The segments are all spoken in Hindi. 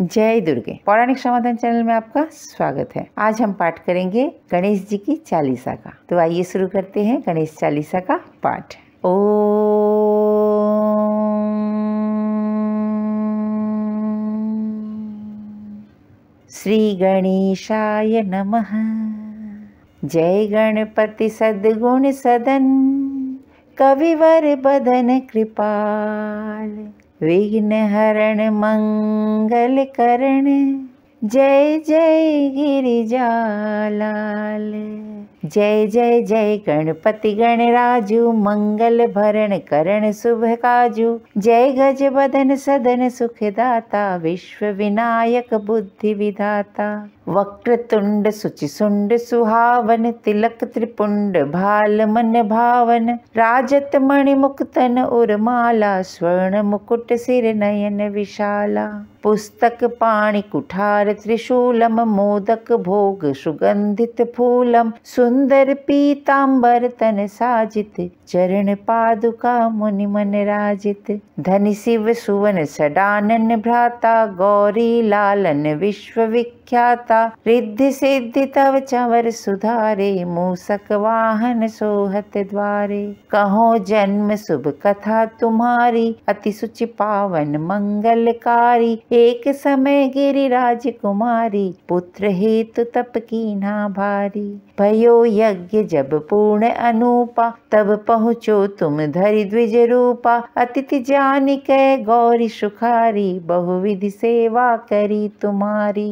जय दुर्गे पौराणिक समाधान चैनल में आपका स्वागत है आज हम पाठ करेंगे गणेश जी की चालीसा का तो आइए शुरू करते हैं गणेश चालीसा का पाठ ओ श्री गणेशाय नमः जय गणपति सद्गुण सदन कविवर बदन कृपाल विघ्न हरण मंगल करण जय जय गिरिजा लाल जय जय जय गणपति गणराजू मंगल भरण करण शुभ काजु जय गज बदन सदन सुखदाता विश्व विनायक बुद्धि विधाता वक्रतुंड सुचिसुंड सुहावन तिलक त्रिपुंड भाल मन भावन राजत मणि मुक्तन उर्माला स्वर्ण मुकुट सिर नयन विशाला पुस्तक पाणी कुठार त्रिशूलम मोदक भोग सुगंधित फूलम सुन सुंदर पीताम्बर तन साजित चरण पादुका मुनि मन राजित धन शिव सुवन सडानन भ्राता गौरी लालन विश्वविक ख्याता रिद्धि सिद्धि तव चवर सुधारे मूसक वाहन सोहत द्वारे कहो जन्म शुभ कथा तुम्हारी अति सुचि पावन मंगलकारी एक समय गिरिराज राजकुमारी पुत्र हेतु तप की ना भारी भयो यज्ञ जब पूर्ण अनुपा तब पहुँचो तुम धरि द्विज रूपा अतिथि जानिक गौरी सुखारी बहुविधि सेवा करी तुम्हारी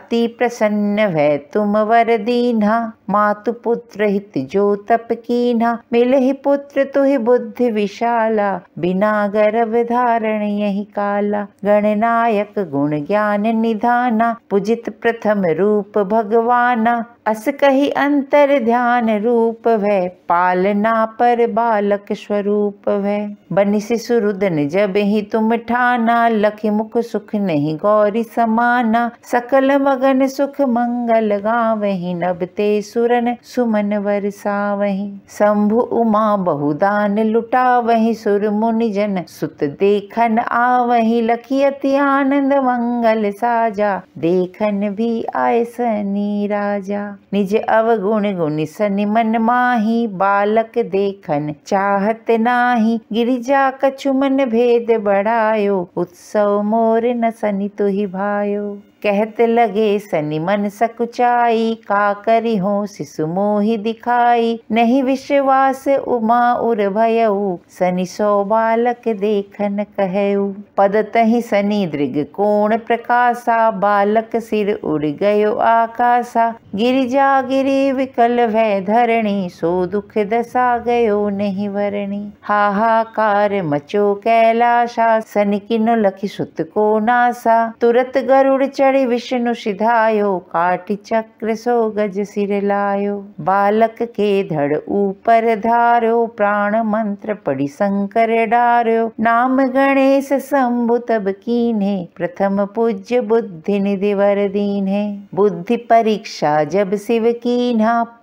अति प्रसन्न वह तुम वर दीन्हा मातु पुत्र हित जो तप कीन्हा मिल ही पुत्र तुहि तो बुद्धि विशाला बिना गर्भ धारण यही काला गणनायक गुण ज्ञान निधाना पूजित प्रथम रूप भगवाना अस कही अंतर ध्यान रूप वह पालना पर बालक स्वरूप वह शिशु सुरुदन जब ही तुम ठाना लख मुख सुख नहीं गौरी समाना सकल मगन सुख मंगल गावही नब ते सुरन सुमन वरसावही शंभु उमा बहुदान लुटा वही सुर मुनि जन सुत देखन आवही लखी अति आनंद मंगल साजा देखन भी आय सनी राजा निज अवगुण गुण सनि मन माही बालक देखन चाहत नाही गिरिजा कछु मन भेद बढ़ायो उत्सव मोर न सनि तुहि भायो कहत लगे सनि मन सकुचाई का करी हो शिशु मोहि दिखाई नहीं विश्वास उमा उर भयउ सनि सो बालक देखन कहउ पद तहि सनि दृग कोण प्रकाशा बालक सिर उड़ गयो आकाशा गिरि गिरिजा गिरी विकल भय धरणी सो दुख दसा गयो नहीं वरणी हाहाकार मचो कैलाशा सन किन लखि सुत को नासा तुरत गरुड़ चढ़ी विष्णु सिधायो काटि चक्र सो गज सिर लायो बालक के धड़ ऊपर धारो प्राण मंत्र पड़ी शंकर डारो नाम गणेश शंभु तब कीन्हे प्रथम पूज्य बुद्धि निधि वर दीन्हे बुद्धि परीक्षा जब जब शिव की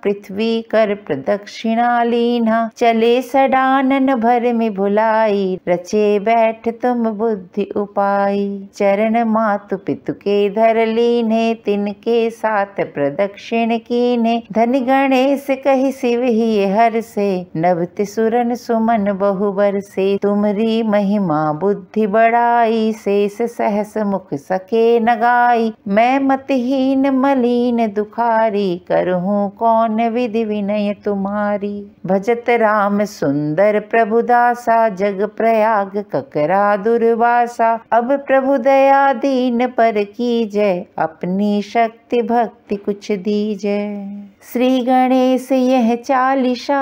पृथ्वी कर प्रदक्षिणा लीना चले सडानन भर में भुलाई रचे बैठ तुम बुद्धि उपाय चरण मातु पितु के धर लीने तिनके साथ प्रदक्षिण कीने धन गणेश कही शिव ही हर से नभति सुरन सुमन बहुबर से तुमरी महिमा बुद्धि बढ़ाई शेष सहस मुख सके नगाई मैं मतहीन मलिन दुखारी प्यारी करहूँ कौन विधि विनय तुम्हारी भजत राम सुंदर प्रभुदासा जग प्रयाग ककरा दुर्वासा अब प्रभु दया दीन पर की जय अपनी शक्ति भक्ति कुछ जय श्री गणेश यह चालीसा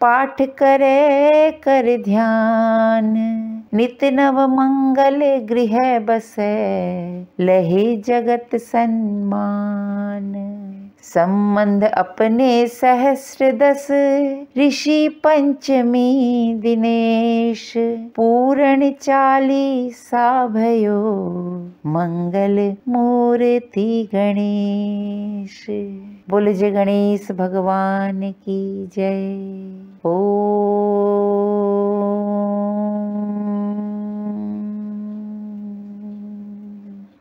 पाठ करे कर ध्यान नित नव मंगल गृह बसे लहे जगत सन्मान संबंध अपने सहस्र दस ऋषि पंचमी दिनेश पूरण चालीसा भयो मंगल मूर्ति गणेश बोले जय गणेश भगवान की जय ओ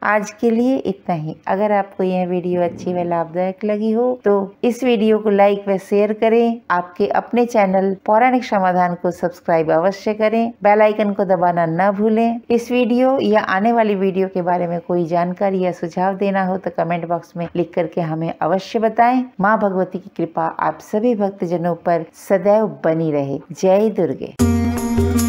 आज के लिए इतना ही अगर आपको यह वीडियो अच्छी व लाभदायक लगी हो तो इस वीडियो को लाइक व शेयर करें आपके अपने चैनल पौराणिक समाधान को सब्सक्राइब अवश्य करें बेल आइकन को दबाना न भूलें इस वीडियो या आने वाली वीडियो के बारे में कोई जानकारी या सुझाव देना हो तो कमेंट बॉक्स में लिख करके हमें अवश्य बताएं माँ भगवती की कृपा आप सभी भक्तजनों पर सदैव बनी रहे जय दुर्गे